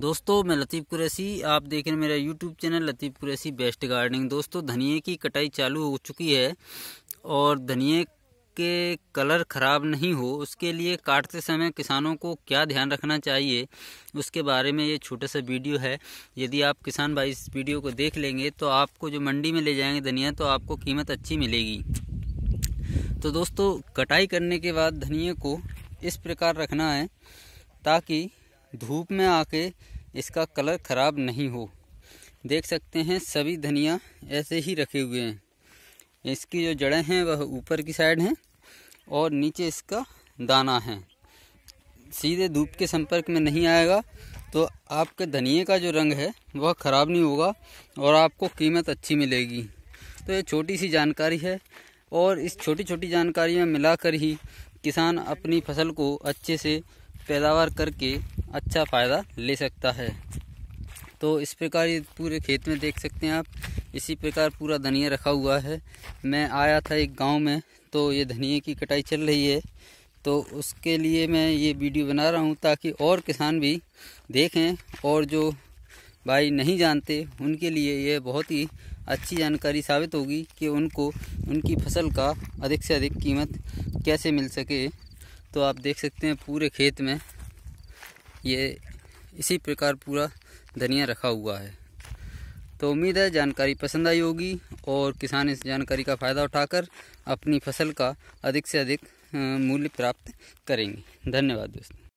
दोस्तों मैं लतीफ़ कुरैसी आप देख रहे हैं मेरा YouTube channel Latif Qureshi best gardening दोस्तों धनिए की कटाई चालू हो चुकी है और धनिए के कलर ख़राब नहीं हो उसके लिए काटते समय किसानों को क्या ध्यान रखना चाहिए उसके बारे में ये छोटा सा वीडियो है यदि आप किसान भाई इस वीडियो को देख लेंगे तो आपको जो मंडी में ले जाएंगे धनिया तो आपको कीमत अच्छी मिलेगी तो दोस्तों कटाई करने के बाद धनिए को इस प्रकार रखना है ताकि धूप में आके इसका कलर ख़राब नहीं हो देख सकते हैं सभी धनिया ऐसे ही रखे हुए हैं इसकी जो जड़ें हैं वह ऊपर की साइड हैं और नीचे इसका दाना है सीधे धूप के संपर्क में नहीं आएगा तो आपके धनिए का जो रंग है वह ख़राब नहीं होगा और आपको कीमत अच्छी मिलेगी तो ये छोटी सी जानकारी है और इस छोटी छोटी जानकारियाँ मिलाकर ही किसान अपनी फसल को अच्छे से पैदावार करके अच्छा फ़ायदा ले सकता है तो इस प्रकार ये पूरे खेत में देख सकते हैं आप इसी प्रकार पूरा धनिया रखा हुआ है मैं आया था एक गांव में तो ये धनिए की कटाई चल रही है तो उसके लिए मैं ये वीडियो बना रहा हूँ ताकि और किसान भी देखें और जो भाई नहीं जानते उनके लिए ये बहुत ही अच्छी जानकारी साबित होगी कि उनको उनकी फसल का अधिक से अधिक कीमत कैसे मिल सके तो आप देख सकते हैं पूरे खेत में ये इसी प्रकार पूरा धनिया रखा हुआ है तो उम्मीद है जानकारी पसंद आई होगी और किसान इस जानकारी का फ़ायदा उठाकर अपनी फसल का अधिक से अधिक मूल्य प्राप्त करेंगे धन्यवाद दोस्तों